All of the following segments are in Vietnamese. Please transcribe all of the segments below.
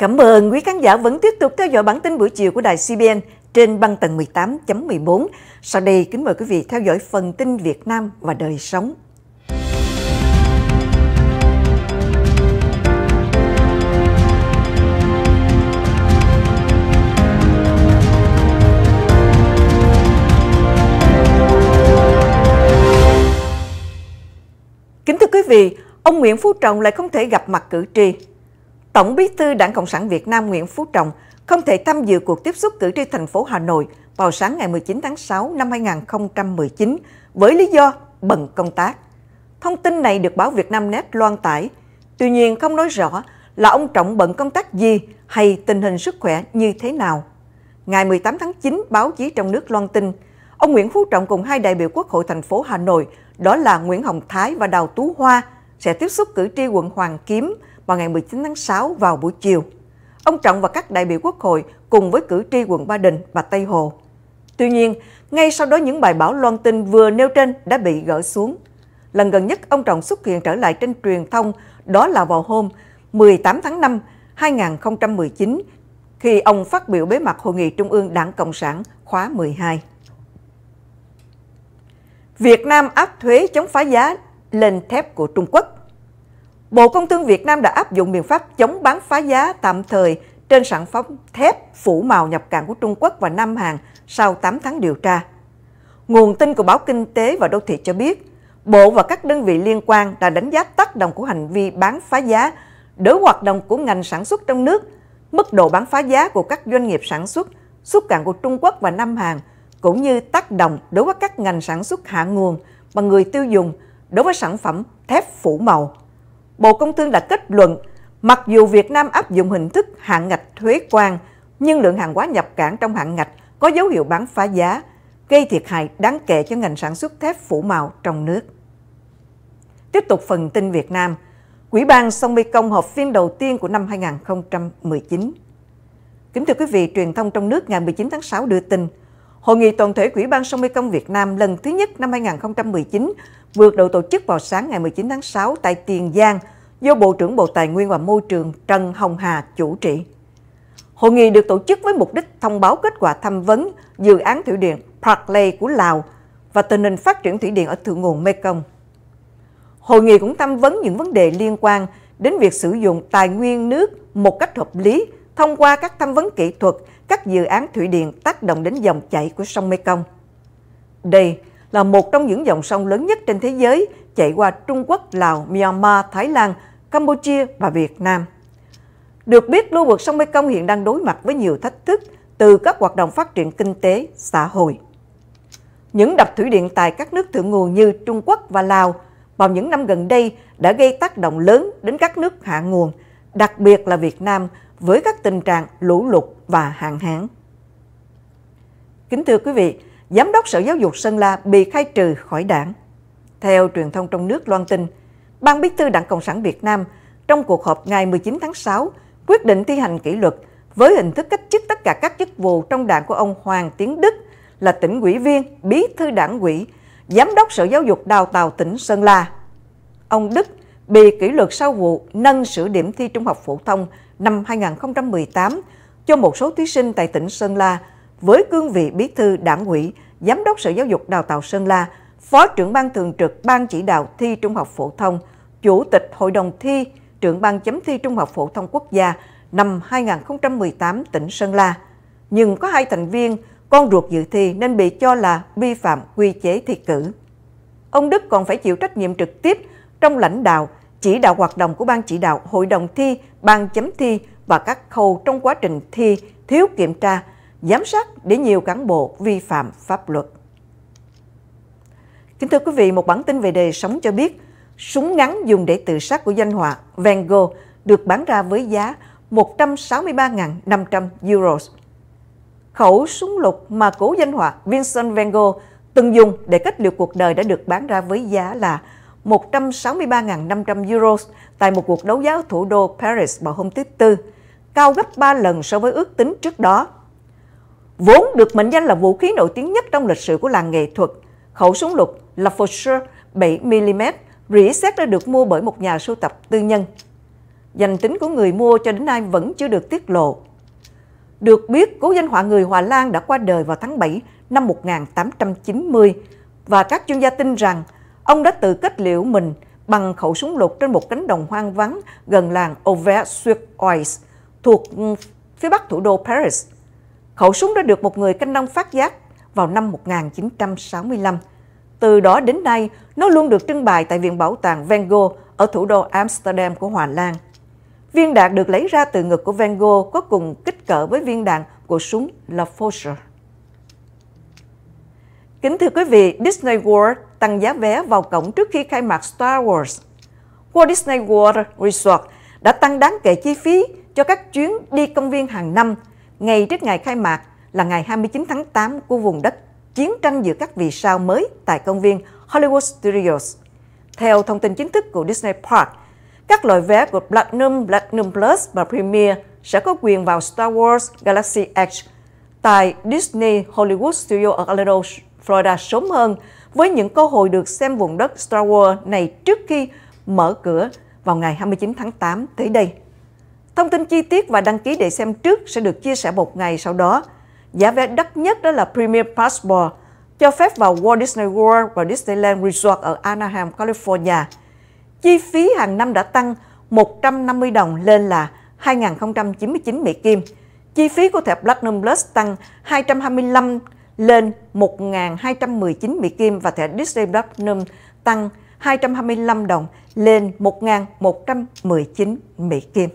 Cảm ơn quý khán giả vẫn tiếp tục theo dõi bản tin buổi chiều của đài CBN trên băng tầng 18.14. Sau đây kính mời quý vị theo dõi phần tin Việt Nam và đời sống. Kính thưa quý vị, ông Nguyễn Phú Trọng lại không thể gặp mặt cử tri. Tổng bí thư Đảng Cộng sản Việt Nam Nguyễn Phú Trọng không thể tham dự cuộc tiếp xúc cử tri thành phố Hà Nội vào sáng ngày 19 tháng 6 năm 2019 với lý do bận công tác. Thông tin này được báo Việt Nam Net loan tải, tuy nhiên không nói rõ là ông Trọng bận công tác gì hay tình hình sức khỏe như thế nào. Ngày 18 tháng 9, báo chí trong nước loan tin, ông Nguyễn Phú Trọng cùng hai đại biểu Quốc hội thành phố Hà Nội, đó là Nguyễn Hồng Thái và Đào Tú Hoa, sẽ tiếp xúc cử tri quận Hoàng Kiếm vào ngày 19 tháng 6 vào buổi chiều. Ông Trọng và các đại biểu quốc hội cùng với cử tri quận Ba Đình và Tây Hồ. Tuy nhiên, ngay sau đó những bài báo loan tin vừa nêu trên đã bị gỡ xuống. Lần gần nhất ông Trọng xuất hiện trở lại trên truyền thông đó là vào hôm 18 tháng 5 2019 khi ông phát biểu bế mạc Hội nghị Trung ương Đảng Cộng sản khóa 12. Việt Nam áp thuế chống phá giá lên thép của Trung Quốc. Bộ Công Thương Việt Nam đã áp dụng biện pháp chống bán phá giá tạm thời trên sản phẩm thép phủ màu nhập cảng của Trung Quốc và Nam Hàn sau 8 tháng điều tra. Nguồn tin của báo Kinh tế và Đô thị cho biết, Bộ và các đơn vị liên quan đã đánh giá tác động của hành vi bán phá giá đối hoạt động của ngành sản xuất trong nước, mức độ bán phá giá của các doanh nghiệp sản xuất, xuất cảng của Trung Quốc và Nam Hàn, cũng như tác động đối với các ngành sản xuất hạ nguồn và người tiêu dùng đối với sản phẩm thép phủ màu. Bộ Công Thương đã kết luận, mặc dù Việt Nam áp dụng hình thức hạn ngạch thuế quan, nhưng lượng hàng hóa nhập cảng trong hạn ngạch có dấu hiệu bán phá giá, gây thiệt hại đáng kể cho ngành sản xuất thép phủ màu trong nước. Tiếp tục phần tin Việt Nam, Quỹ ban sông Mekong họp phiên đầu tiên của năm 2019. Kính thưa quý vị, truyền thông trong nước ngày 19 tháng 6 đưa tin, Hội nghị toàn thể Quỹ ban sông Mekong Việt Nam lần thứ nhất năm 2019 vượt đội tổ chức vào sáng ngày 19 tháng 6 tại Tiền Giang do Bộ trưởng Bộ Tài nguyên và Môi trường Trần Hồng Hà chủ trì. Hội nghị được tổ chức với mục đích thông báo kết quả tham vấn dự án thủy điện Prakley của Lào và tình hình phát triển thủy điện ở thượng nguồn Mekong. Hội nghị cũng tham vấn những vấn đề liên quan đến việc sử dụng tài nguyên nước một cách hợp lý thông qua các tham vấn kỹ thuật, các dự án thủy điện tác động đến dòng chảy của sông Mekong. Đây là một trong những dòng sông lớn nhất trên thế giới chạy qua Trung Quốc, Lào, Myanmar, Thái Lan, Campuchia và Việt Nam. Được biết, lưu vực sông Mekong hiện đang đối mặt với nhiều thách thức từ các hoạt động phát triển kinh tế, xã hội. Những đập thủy điện tại các nước thượng nguồn như Trung Quốc và Lào vào những năm gần đây đã gây tác động lớn đến các nước hạ nguồn, đặc biệt là Việt Nam với các tình trạng lũ lụt và hạn hán. Kính thưa quý vị, Giám đốc Sở Giáo dục Sơn La bị khai trừ khỏi đảng. Theo truyền thông trong nước loan tin, Ban Bí thư Đảng Cộng sản Việt Nam trong cuộc họp ngày 19 tháng 6 quyết định thi hành kỷ luật với hình thức cách chức tất cả các chức vụ trong đảng của ông Hoàng Tiến Đức là tỉnh ủy viên, bí thư đảng ủy, giám đốc Sở Giáo dục Đào tạo tỉnh Sơn La. Ông Đức bị kỷ luật sau vụ nâng sửa điểm thi trung học phổ thông năm 2018 cho một số thí sinh tại tỉnh Sơn La với cương vị bí thư đảng ủy, giám đốc Sở Giáo dục Đào tạo Sơn La, phó trưởng ban thường trực ban chỉ đạo thi trung học phổ thông, chủ tịch hội đồng thi, trưởng ban chấm thi trung học phổ thông quốc gia năm 2018 tỉnh Sơn La. Nhưng có hai thành viên con ruột dự thi nên bị cho là vi phạm quy chế thi cử. Ông Đức còn phải chịu trách nhiệm trực tiếp trong lãnh đạo, chỉ đạo hoạt động của ban chỉ đạo, hội đồng thi, ban chấm thi và các khâu trong quá trình thi thiếu kiểm tra, giám sát để nhiều cán bộ vi phạm pháp luật. Kính thưa quý vị, một bản tin về đời sống cho biết súng ngắn dùng để tự sát của danh họa Van Gogh được bán ra với giá 163.500 euros. Khẩu súng lục mà cố danh họa Vincent Van Gogh từng dùng để kết liễu cuộc đời đã được bán ra với giá là 163.500 euros tại một cuộc đấu giá ở thủ đô Paris vào hôm thứ Tư, cao gấp 3 lần so với ước tính trước đó vốn được mệnh danh là vũ khí nổi tiếng nhất trong lịch sử của làng nghệ thuật. Khẩu súng lục Lafourcheux 7mm rỉ sét đã được mua bởi một nhà sưu tập tư nhân. Danh tính của người mua cho đến nay vẫn chưa được tiết lộ. Được biết, cố danh họa người Hòa Lan đã qua đời vào tháng 7 năm 1890 và các chuyên gia tin rằng ông đã tự kết liễu mình bằng khẩu súng lục trên một cánh đồng hoang vắng gần làng Auvers-sur-Oise thuộc ừ, phía bắc thủ đô Paris Khẩu súng đã được một người canh nông phát giác vào năm 1965. Từ đó đến nay, nó luôn được trưng bày tại Viện Bảo tàng Van Gogh ở thủ đô Amsterdam của Hòa Lan. Viên đạn được lấy ra từ ngực của Van Gogh có cùng kích cỡ với viên đạn của súng La Fosse. Kính thưa quý vị, Disney World tăng giá vé vào cổng trước khi khai mạc Star Wars. Walt Disney World Resort đã tăng đáng kể chi phí cho các chuyến đi công viên hàng năm – ngay trước ngày khai mạc là ngày 29 tháng 8 của vùng đất chiến tranh giữa các vì sao mới tại công viên Hollywood Studios. Theo thông tin chính thức của Disney Park, các loại vé của Platinum, Platinum Plus và Premier sẽ có quyền vào Star Wars Galaxy Edge tại Disney Hollywood Studio ở Orlando, Florida sớm hơn với những cơ hội được xem vùng đất Star Wars này trước khi mở cửa vào ngày 29 tháng 8 tới đây. Thông tin chi tiết và đăng ký để xem trước sẽ được chia sẻ một ngày sau đó. Giá vé đắt nhất đó là Premier Passport, cho phép vào Walt Disney World và Disneyland Resort ở Anaheim, California. Chi phí hàng năm đã tăng 150 đồng lên là 2.099 Mỹ Kim. Chi phí của thẻ Platinum Plus tăng 225 lên 1.219 Mỹ Kim và thẻ Disney Platinum tăng 225 đồng lên 1.119 Mỹ Kim.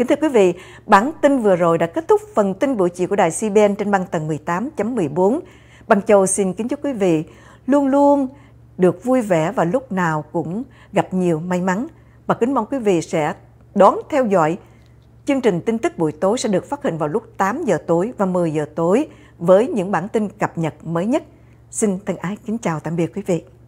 Kính thưa quý vị, bản tin vừa rồi đã kết thúc phần tin buổi chiều của đài CBN trên băng tầng 18.14. Bằng Châu xin kính chúc quý vị luôn luôn được vui vẻ và lúc nào cũng gặp nhiều may mắn. Và kính mong quý vị sẽ đón theo dõi chương trình tin tức buổi tối sẽ được phát hình vào lúc 8 giờ tối và 10 giờ tối với những bản tin cập nhật mới nhất. Xin thân ái kính chào tạm biệt quý vị.